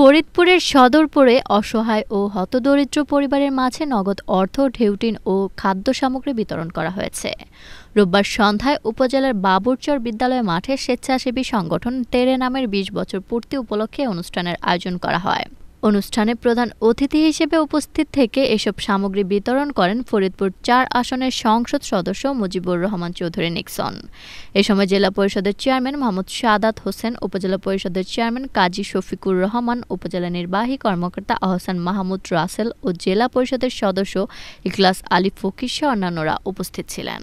ফরিদপুরের সদরপুরে অসহায় ও হতদরিদ্র পরিবারের মাঝে নগদ অর্থ ঢেউটিন ও খাদ্য সামগ্রী বিতরণ করা হয়েছে রোববার সন্ধ্যায় উপজেলার বাবুরচর বিদ্যালয় মাঠে স্বেচ্ছাসেবী সংগঠন টেরে নামের বিশ বছর পূর্তি উপলক্ষে অনুষ্ঠানের আয়োজন করা হয় অনুষ্ঠানে প্রধান অতিথি হিসেবে উপস্থিত থেকে এসব সামগ্রী বিতরণ করেন ফরিদপুর চার আসনের সংসদ সদস্য মুজিবুর রহমান চৌধুরী নিক্সন এ সময় জেলা পরিষদের চেয়ারম্যান মোহাম্মদ সাদাত হোসেন উপজেলা পরিষদের চেয়ারম্যান কাজী শফিকুর রহমান উপজেলা নির্বাহী কর্মকর্তা আহসান মাহমুদ রাসেল ও জেলা পরিষদের সদস্য ইকলাস আলী ফকির সহ অন্যান্যরা উপস্থিত ছিলেন